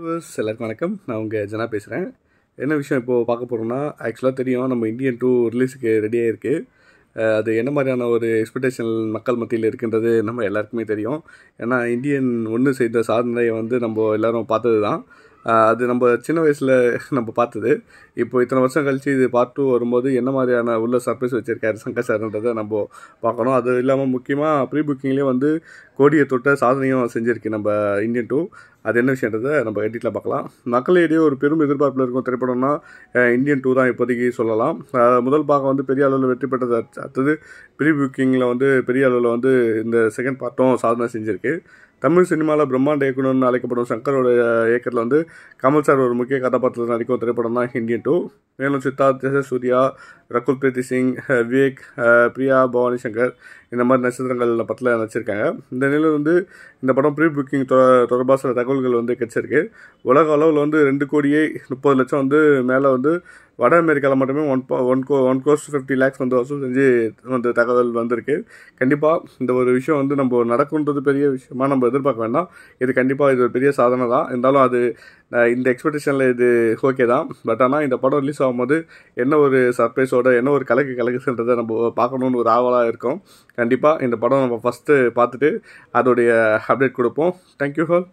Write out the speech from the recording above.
எல்லாருக்கும் வணக்கம் நான் உங்கள் ஜனா பேசுகிறேன் என்ன விஷயம் இப்போது பார்க்க போகிறோம்னா ஆக்சுவலாக தெரியும் நம்ம இந்தியன் டூ ரிலீஸுக்கு ரெடியாக இருக்குது அது என்ன மாதிரியான ஒரு எக்ஸ்பெக்டேஷன் மக்கள் மத்தியில் இருக்குன்றது நம்ம எல்லாருக்குமே தெரியும் ஏன்னா இந்தியன் ஒன்று செய்த சாதனையை வந்து நம்ம எல்லோரும் பார்த்தது தான் அது நம்ம சின்ன வயசில் நம்ம பார்த்தது இப்போ இத்தனை வருஷம் கழித்து இது பார்ட் டூ வரும்போது என்ன மாதிரியான உள்ள சர்ப்ரைஸ் வச்சுருக்காரு சங்கர் சார்ன்றதை நம்ம பார்க்கணும் அது இல்லாமல் முக்கியமாக ப்ரீ புக்கிங்லேயே வந்து கோடியை தொட்ட சாதனையும் செஞ்சுருக்கு நம்ம இந்தியன் டூ அது என்ன விஷயன்றதை நம்ம எடிட்டில் பார்க்கலாம் மக்களிடையே ஒரு பெரும் எதிர்பார்ப்பில் இருக்கும் திரைப்படம்னா இந்தியன் டூ தான் இப்போதைக்கு சொல்லலாம் முதல் பாகம் வந்து பெரிய அளவில் வெற்றி பெற்றது அடுத்தது ப்ரீ புக்கிங்கில் வந்து பெரிய அளவில் வந்து இந்த செகண்ட் பார்ட்டும் சாதனை செஞ்சுருக்கு தமிழ் சினிமாவில் பிரம்மாண்ட இயக்குனர்னு அழைக்கப்படும் சங்கரோட இயக்கத்தில் வந்து கமல் சார் ஒரு முக்கிய கதாபாத்திரத்தில் நடிக்கும் திரைப்படம் தான் ஹிந்தியன் டூ மேலும் சித்தார்த்த சூர்யா ரகுல் பிரீத்தி சிங் விவேக் பிரியா பவானி சங்கர் இந்த மாதிரி நட்சத்திரங்கள் பத்தில் நடிச்சிருக்காங்க இந்த நிலையில் வந்து இந்த படம் ப்ரீ புக்கிங் தொடர்பாக சில தகவல்கள் வந்து கிடச்சிருக்கு உலக அளவில் வந்து ரெண்டு கோடியே முப்பது லட்சம் வந்து மேலே வந்து வட அமெரிக்காவில் மட்டுமே ஒன் ஒன் கோ ஒன் கோர்ஸ் ஃபிஃப்டி லேக்ஸ் வந்து வசூல் செஞ்சு வந்து தகவல் வந்திருக்கு கண்டிப்பாக இந்த ஒரு விஷயம் வந்து நம்ம நடக்குன்றது பெரிய விஷயமா நம்ம எதிர்பார்க்க வேண்டாம் இது கண்டிப்பாக இது ஒரு பெரிய சாதனை தான் இருந்தாலும் அது இந்த எக்ஸ்பெக்டேஷனில் இது ஓகே தான் பட் ஆனால் இந்த படம் ரிலீஸ் ஆகும்போது என்ன ஒரு சர்ப்ரைஸோட என்ன ஒரு கலக்கு கலக்குன்றதை நம்ம பார்க்கணுன்னு ஒரு ஆவலாக இருக்கும் கண்டிப்பாக இந்த படம் நம்ம ஃபஸ்ட்டு பார்த்துட்டு அதோடைய அப்டேட் கொடுப்போம் தேங்க்யூ ஹோல்